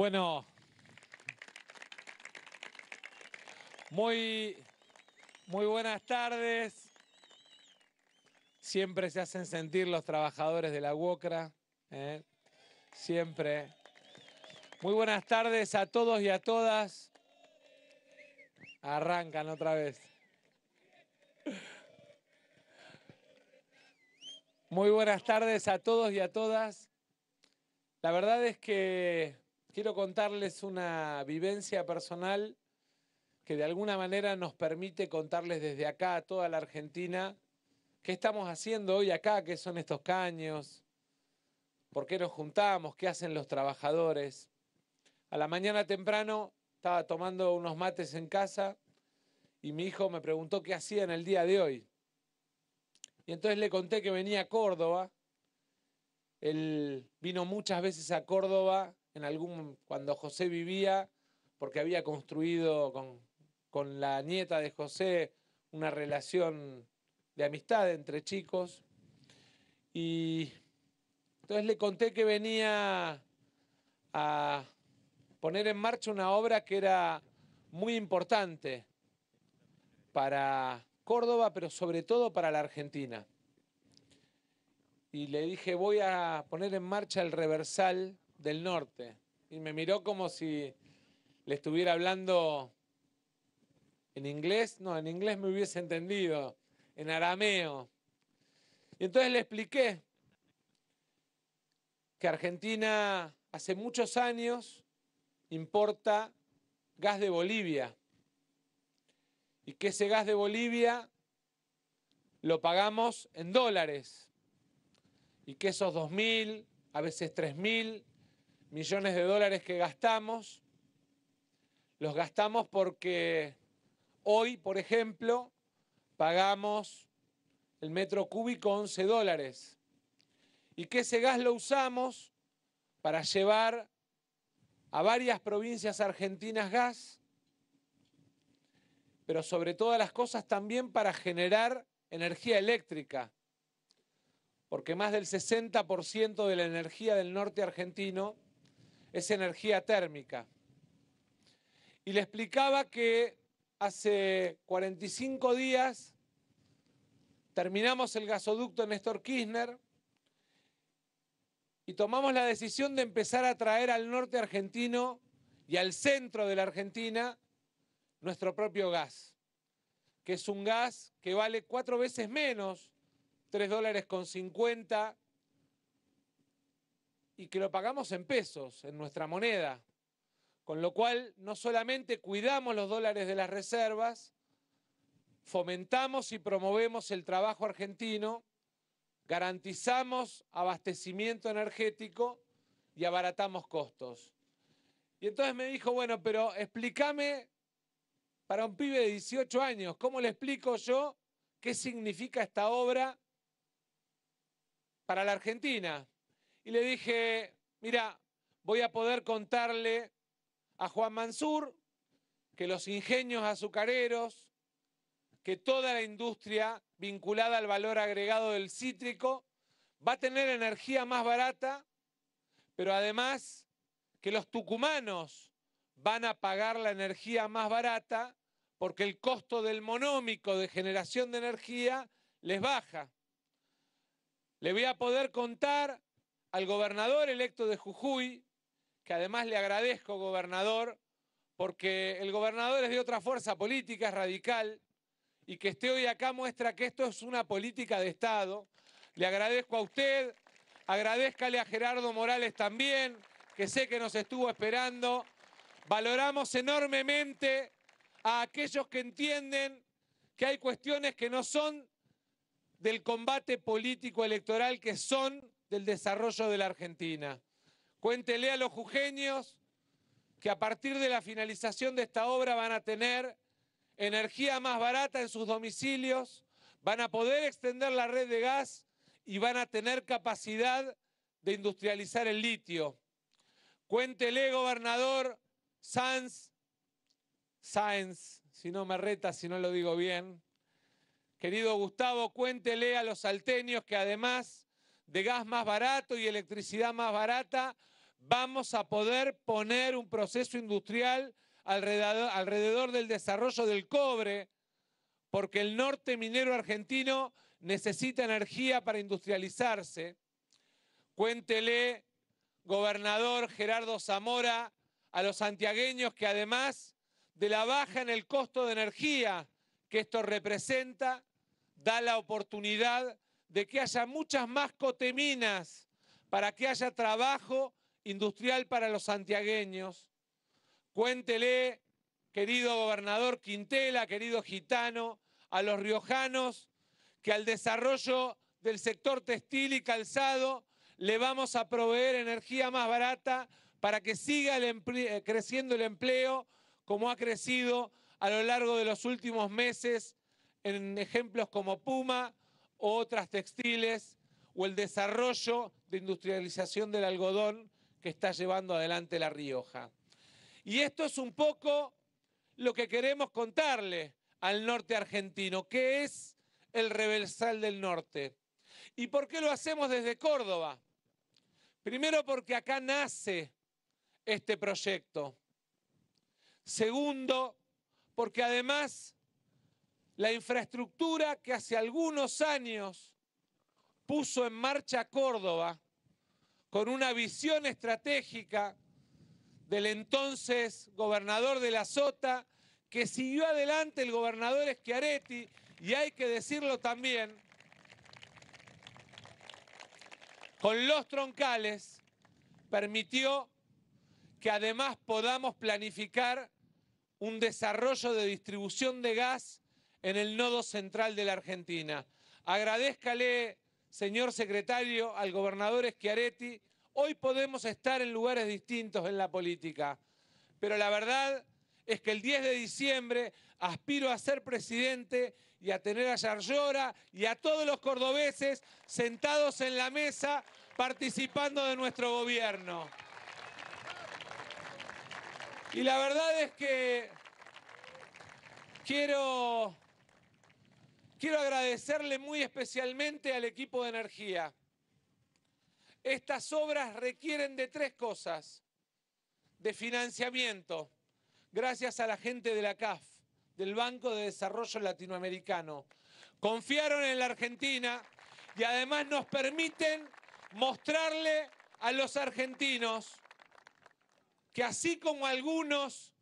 Bueno, muy, muy buenas tardes. Siempre se hacen sentir los trabajadores de la UOCRA. ¿eh? Siempre. Muy buenas tardes a todos y a todas. Arrancan otra vez. Muy buenas tardes a todos y a todas. La verdad es que Quiero contarles una vivencia personal que de alguna manera nos permite contarles desde acá a toda la Argentina qué estamos haciendo hoy acá, qué son estos caños, por qué nos juntamos, qué hacen los trabajadores. A la mañana temprano estaba tomando unos mates en casa y mi hijo me preguntó qué hacía en el día de hoy. Y entonces le conté que venía a Córdoba. Él vino muchas veces a Córdoba algún, cuando José vivía, porque había construido con, con la nieta de José una relación de amistad entre chicos. Y entonces le conté que venía a poner en marcha una obra que era muy importante para Córdoba, pero sobre todo para la Argentina. Y le dije, voy a poner en marcha el reversal del norte. Y me miró como si le estuviera hablando en inglés. No, en inglés me hubiese entendido, en arameo. Y entonces le expliqué que Argentina hace muchos años importa gas de Bolivia y que ese gas de Bolivia lo pagamos en dólares y que esos 2.000, a veces 3.000 millones de dólares que gastamos, los gastamos porque hoy, por ejemplo, pagamos el metro cúbico 11 dólares y que ese gas lo usamos para llevar a varias provincias argentinas gas, pero sobre todas las cosas también para generar energía eléctrica, porque más del 60% de la energía del norte argentino es energía térmica. Y le explicaba que hace 45 días terminamos el gasoducto Néstor Kirchner y tomamos la decisión de empezar a traer al norte argentino y al centro de la Argentina nuestro propio gas, que es un gas que vale cuatro veces menos, 3 dólares con 50 y que lo pagamos en pesos, en nuestra moneda. Con lo cual, no solamente cuidamos los dólares de las reservas, fomentamos y promovemos el trabajo argentino, garantizamos abastecimiento energético y abaratamos costos. Y entonces me dijo, bueno, pero explícame para un pibe de 18 años, ¿cómo le explico yo qué significa esta obra para la Argentina? y le dije, mira, voy a poder contarle a Juan Mansur que los ingenios azucareros, que toda la industria vinculada al valor agregado del cítrico va a tener energía más barata, pero además que los tucumanos van a pagar la energía más barata porque el costo del monómico de generación de energía les baja. Le voy a poder contar al gobernador electo de Jujuy, que además le agradezco, gobernador, porque el gobernador es de otra fuerza política, es radical, y que esté hoy acá muestra que esto es una política de Estado. Le agradezco a usted, agradezcale a Gerardo Morales también, que sé que nos estuvo esperando. Valoramos enormemente a aquellos que entienden que hay cuestiones que no son del combate político electoral, que son del desarrollo de la Argentina. Cuéntele a los jujeños que a partir de la finalización de esta obra van a tener energía más barata en sus domicilios, van a poder extender la red de gas y van a tener capacidad de industrializar el litio. Cuéntele, gobernador Sanz, Sáenz, si no me reta, si no lo digo bien. Querido Gustavo, cuéntele a los salteños que además de gas más barato y electricidad más barata, vamos a poder poner un proceso industrial alrededor, del desarrollo del cobre, porque el norte minero argentino necesita energía para industrializarse. Cuéntele, gobernador Gerardo Zamora, a los santiagueños que además de la baja en el costo de energía que esto representa, da la oportunidad de que haya muchas más coteminas para que haya trabajo industrial para los santiagueños. Cuéntele, querido gobernador Quintela, querido gitano, a los riojanos, que al desarrollo del sector textil y calzado le vamos a proveer energía más barata para que siga eh, creciendo el empleo como ha crecido a lo largo de los últimos meses en ejemplos como Puma, otras textiles o el desarrollo de industrialización del algodón que está llevando adelante La Rioja. Y esto es un poco lo que queremos contarle al norte argentino, que es el reversal del norte. ¿Y por qué lo hacemos desde Córdoba? Primero porque acá nace este proyecto. Segundo, porque además la infraestructura que hace algunos años puso en marcha Córdoba con una visión estratégica del entonces gobernador de la Sota, que siguió adelante el gobernador Schiaretti, y hay que decirlo también, con los troncales permitió que además podamos planificar un desarrollo de distribución de gas en el nodo central de la Argentina. Agradezcale, señor secretario, al gobernador Schiaretti. Hoy podemos estar en lugares distintos en la política, pero la verdad es que el 10 de diciembre aspiro a ser presidente y a tener a Yarlora y a todos los cordobeses sentados en la mesa participando de nuestro gobierno. Y la verdad es que quiero Quiero agradecerle muy especialmente al equipo de energía. Estas obras requieren de tres cosas. De financiamiento, gracias a la gente de la CAF, del Banco de Desarrollo Latinoamericano. Confiaron en la Argentina y además nos permiten mostrarle a los argentinos que así como algunos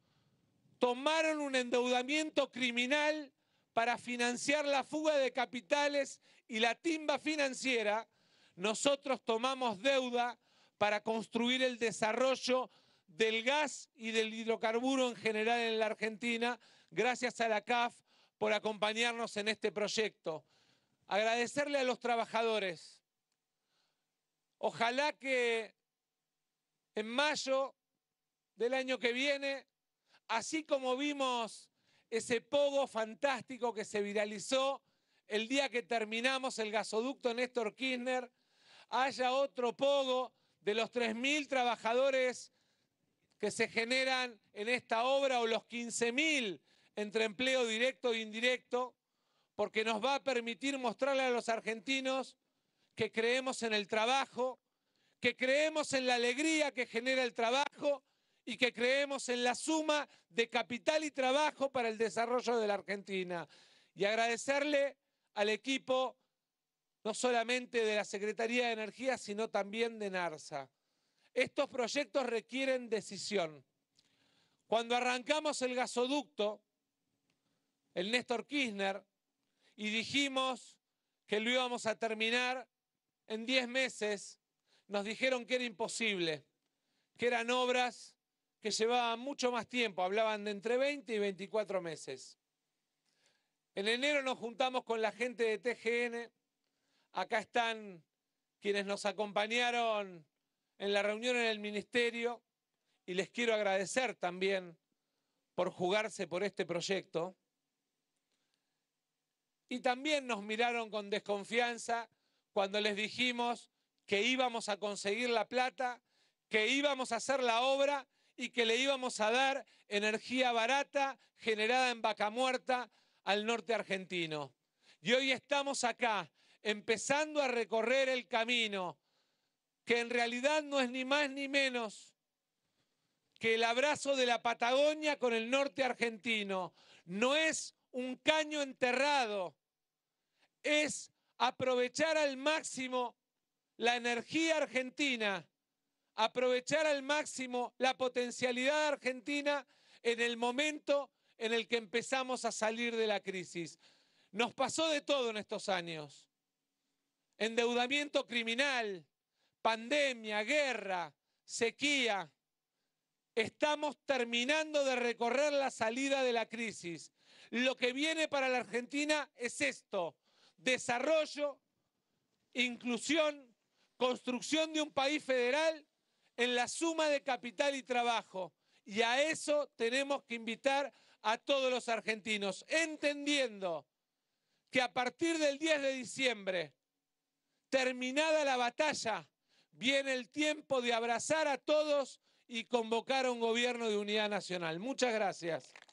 tomaron un endeudamiento criminal para financiar la fuga de capitales y la timba financiera, nosotros tomamos deuda para construir el desarrollo del gas y del hidrocarburo en general en la Argentina, gracias a la CAF por acompañarnos en este proyecto. Agradecerle a los trabajadores. Ojalá que en mayo del año que viene, así como vimos ese pogo fantástico que se viralizó el día que terminamos el gasoducto Néstor Kirchner, haya otro pogo de los 3.000 trabajadores que se generan en esta obra o los 15.000 entre empleo directo e indirecto, porque nos va a permitir mostrarle a los argentinos que creemos en el trabajo, que creemos en la alegría que genera el trabajo y que creemos en la suma de capital y trabajo para el desarrollo de la Argentina. Y agradecerle al equipo no solamente de la Secretaría de Energía, sino también de NARSA. Estos proyectos requieren decisión. Cuando arrancamos el gasoducto, el Néstor Kirchner, y dijimos que lo íbamos a terminar en 10 meses, nos dijeron que era imposible, que eran obras que llevaba mucho más tiempo, hablaban de entre 20 y 24 meses. En enero nos juntamos con la gente de TGN, acá están quienes nos acompañaron en la reunión en el ministerio y les quiero agradecer también por jugarse por este proyecto. Y también nos miraron con desconfianza cuando les dijimos que íbamos a conseguir la plata, que íbamos a hacer la obra y que le íbamos a dar energía barata generada en vaca muerta al norte argentino. Y hoy estamos acá, empezando a recorrer el camino, que en realidad no es ni más ni menos que el abrazo de la Patagonia con el norte argentino. No es un caño enterrado, es aprovechar al máximo la energía argentina aprovechar al máximo la potencialidad argentina en el momento en el que empezamos a salir de la crisis. Nos pasó de todo en estos años. Endeudamiento criminal, pandemia, guerra, sequía. Estamos terminando de recorrer la salida de la crisis. Lo que viene para la Argentina es esto, desarrollo, inclusión, construcción de un país federal en la suma de capital y trabajo. Y a eso tenemos que invitar a todos los argentinos, entendiendo que a partir del 10 de diciembre, terminada la batalla, viene el tiempo de abrazar a todos y convocar a un gobierno de unidad nacional. Muchas gracias.